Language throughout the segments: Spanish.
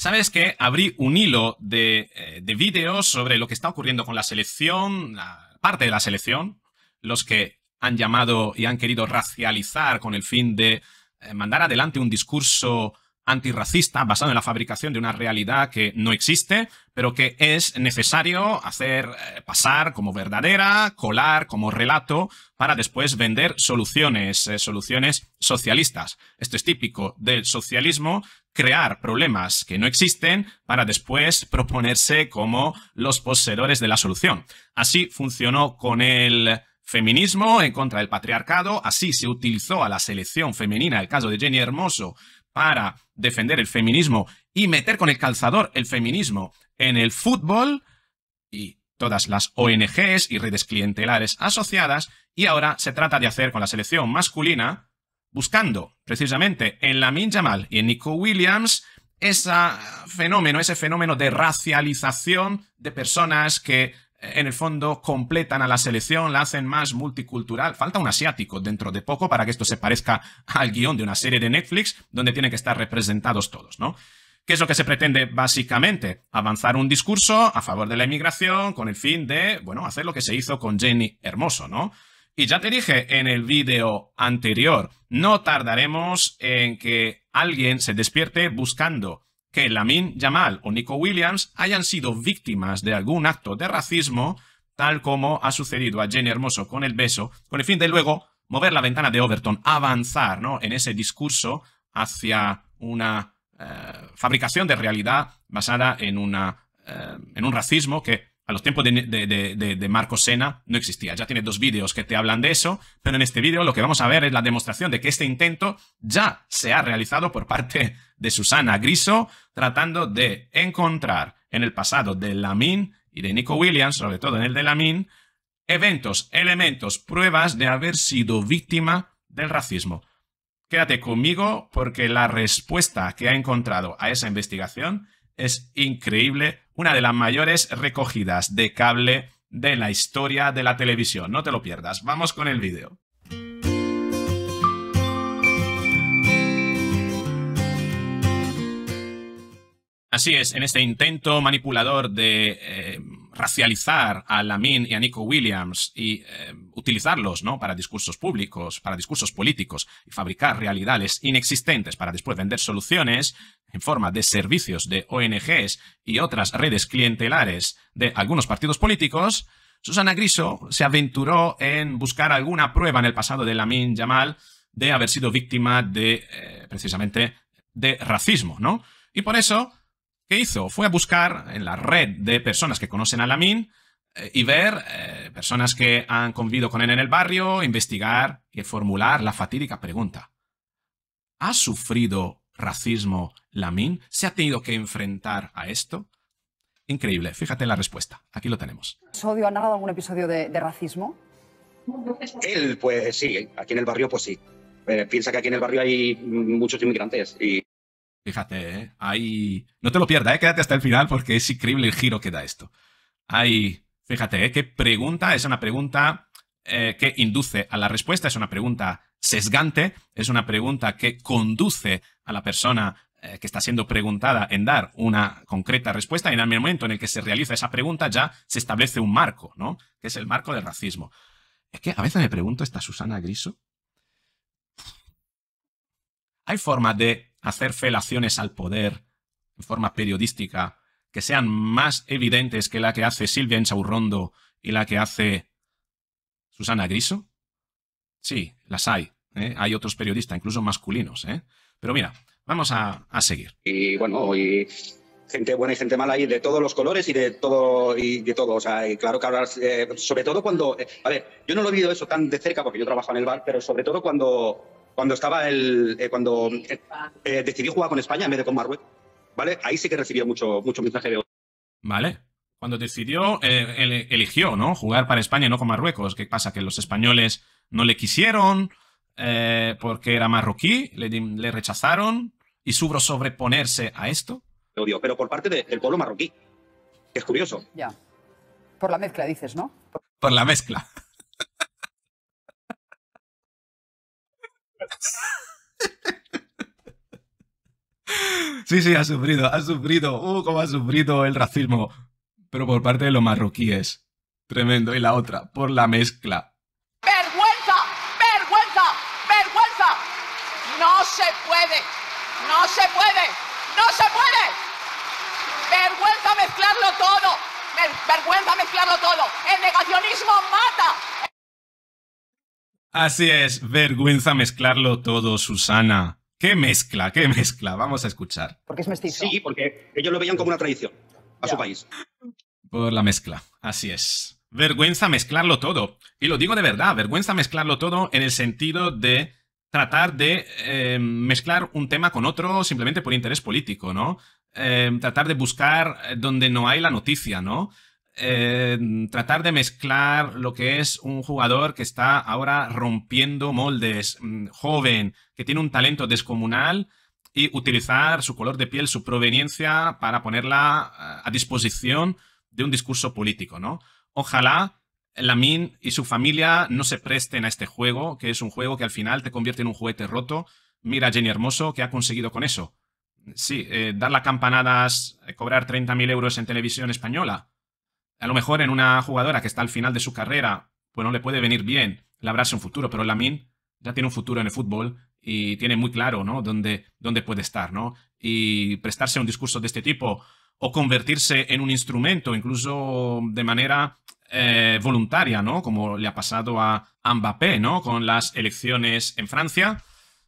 ¿Sabes qué? Abrí un hilo de, eh, de vídeos sobre lo que está ocurriendo con la selección, la parte de la selección, los que han llamado y han querido racializar con el fin de eh, mandar adelante un discurso antirracista basado en la fabricación de una realidad que no existe, pero que es necesario hacer eh, pasar como verdadera, colar como relato, para después vender soluciones, eh, soluciones socialistas. Esto es típico del socialismo, crear problemas que no existen para después proponerse como los poseedores de la solución. Así funcionó con el feminismo en contra del patriarcado, así se utilizó a la selección femenina, el caso de Jenny Hermoso, para defender el feminismo y meter con el calzador el feminismo en el fútbol y todas las ONGs y redes clientelares asociadas, y ahora se trata de hacer con la selección masculina, buscando precisamente en Lamin Jamal y en Nico Williams ese fenómeno, ese fenómeno de racialización de personas que en el fondo completan a la selección, la hacen más multicultural. Falta un asiático dentro de poco para que esto se parezca al guión de una serie de Netflix donde tienen que estar representados todos, ¿no? ¿Qué es lo que se pretende básicamente? Avanzar un discurso a favor de la inmigración con el fin de, bueno, hacer lo que se hizo con Jenny Hermoso, ¿no? Y ya te dije en el vídeo anterior, no tardaremos en que alguien se despierte buscando que Lamin Yamal o Nico Williams hayan sido víctimas de algún acto de racismo, tal como ha sucedido a Jenny Hermoso con el beso, con el fin de luego mover la ventana de Overton, avanzar ¿no? en ese discurso hacia una eh, fabricación de realidad basada en, una, eh, en un racismo que a los tiempos de, Marco Sena no existía. Ya tiene dos vídeos que te hablan de eso, pero en este vídeo lo que vamos a ver es la demostración de que este intento ya se ha realizado por parte de Susana Griso, tratando de encontrar en el pasado de Lamin y de Nico Williams, sobre todo en el de Lamin, eventos, elementos, pruebas de haber sido víctima del racismo. Quédate conmigo porque la respuesta que ha encontrado a esa investigación es increíble, una de las mayores recogidas de cable de la historia de la televisión. No te lo pierdas, vamos con el vídeo. Así es, en este intento manipulador de eh, racializar a Lamin y a Nico Williams y eh, utilizarlos ¿no? para discursos públicos, para discursos políticos y fabricar realidades inexistentes para después vender soluciones, en forma de servicios de ONGs y otras redes clientelares de algunos partidos políticos, Susana Griso se aventuró en buscar alguna prueba en el pasado de Lamin Jamal de haber sido víctima de, eh, precisamente, de racismo, ¿no? Y por eso, ¿qué hizo? Fue a buscar en la red de personas que conocen a Lamin eh, y ver eh, personas que han convivido con él en el barrio, investigar y formular la fatídica pregunta. ¿Ha sufrido racismo Lamín se ha tenido que enfrentar a esto? Increíble, fíjate la respuesta. Aquí lo tenemos. ¿Sodio ha narrado algún episodio de, racismo? Él, pues sí, aquí en el barrio, pues sí. Eh, piensa que aquí en el barrio hay muchos inmigrantes y. Fíjate, ¿eh? ahí No te lo pierdas, ¿eh? quédate hasta el final porque es increíble el giro que da esto. Hay. Fíjate, qué pregunta, es una pregunta que induce a la respuesta, es una pregunta sesgante, es una pregunta que conduce a la persona eh, que está siendo preguntada en dar una concreta respuesta, y en el momento en el que se realiza esa pregunta ya se establece un marco, ¿no? Que es el marco del racismo. Es que a veces me pregunto, esta Susana Griso? ¿Hay formas de hacer felaciones al poder en forma periodística que sean más evidentes que la que hace Silvia Enchaurrondo y la que hace Susana Griso? Sí, las hay. ¿eh? Hay otros periodistas, incluso masculinos. ¿eh? Pero mira, vamos a, seguir. Y bueno, y gente buena y gente mala ahí, de todos los colores y de todo y de todo o sea claro que hablar. Eh, sobre todo cuando eh, A ver, yo no lo he vivido eso tan de cerca porque yo trabajo en el bar pero sobre todo cuando cuando estaba el cuando decidió jugar con España en vez de con Marruecos vale ahí sí que recibió mucho mucho mensaje de vale cuando decidió eligió no jugar para España y no con Marruecos qué pasa que los españoles no le quisieron eh, porque era marroquí, le, rechazaron y subro sobreponerse a esto. Odio, pero por parte del pueblo marroquí. Es curioso. Ya. Por la mezcla, dices, ¿no? Por, la mezcla. Sí, sí, ha sufrido, ha sufrido, uh, cómo ha sufrido el racismo. Pero por parte de los marroquíes. Tremendo. Y la otra, por la mezcla. ¡No se puede, no se puede. Vergüenza mezclarlo todo, vergüenza mezclarlo todo. El negacionismo mata. Así es, vergüenza mezclarlo todo, Susana. ¿Qué mezcla? ¿Qué mezcla? Vamos a escuchar. Porque es mestizo. Sí, porque ellos lo veían como una traición a su país. Por la mezcla, así es. Vergüenza mezclarlo todo. Y lo digo de verdad, vergüenza mezclarlo todo en el sentido de tratar de eh, mezclar un tema con otro simplemente por interés político, ¿no? Eh, tratar de buscar donde no hay la noticia, ¿no? Eh, tratar de mezclar lo que es un jugador que está ahora rompiendo moldes, mm, joven, que tiene un talento descomunal y utilizar su color de piel, su proveniencia para ponerla a disposición de un discurso político, ¿no? Ojalá Lamin y su familia no se presten a este juego, que es un juego que al final te convierte en un juguete roto. Mira Jenny Hermoso, ¿qué ha conseguido con eso? Sí, eh, dar las campanadas, eh, cobrar 30.000 euros en televisión española. A lo mejor en una jugadora que está al final de su carrera, pues no le puede venir bien labrarse un futuro, pero Lamin ya tiene un futuro en el fútbol y tiene muy claro, ¿no? Dónde, dónde puede estar, ¿no? Y prestarse a un discurso de este tipo o convertirse en un instrumento, incluso de manera eh, voluntaria, ¿no? Como le ha pasado a Mbappé, ¿no? Con las elecciones en Francia,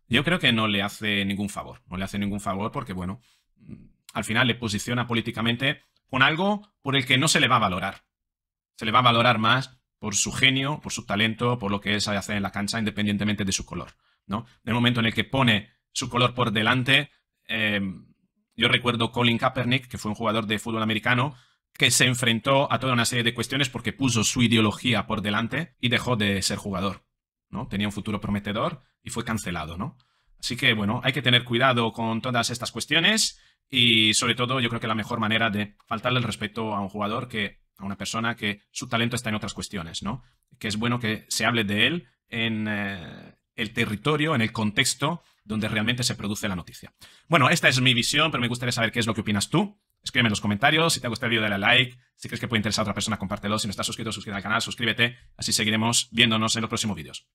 yo creo que no le hace ningún favor. No le hace ningún favor porque, bueno, mm, al final le posiciona políticamente con algo por el que no se le va a valorar. Se le va a valorar más por su genio, por su talento, por lo que es sabe hacer en la cancha, independientemente de su color, ¿no? En el momento en el que pone su color por delante, eh, yo recuerdo Colin Kaepernick, que fue un jugador de fútbol americano, que se enfrentó a toda una serie de cuestiones porque puso su ideología por delante y dejó de ser jugador. ¿no? Tenía un futuro prometedor y fue cancelado, ¿no? Así que, bueno, hay que tener cuidado con todas estas cuestiones y, sobre todo, yo creo que la mejor manera de faltarle el respeto a un jugador que, a una persona que su talento está en otras cuestiones, ¿no? Que es bueno que se hable de él en eh, el territorio, en el contexto donde realmente se produce la noticia. Bueno, esta es mi visión, pero me gustaría saber qué es lo que opinas tú. Escríbeme en los comentarios. Si te ha gustado el video, dale a like. Si crees que puede interesar a otra persona, compártelo. Si no estás suscrito, suscríbete al canal, suscríbete. Así seguiremos viéndonos en los próximos vídeos.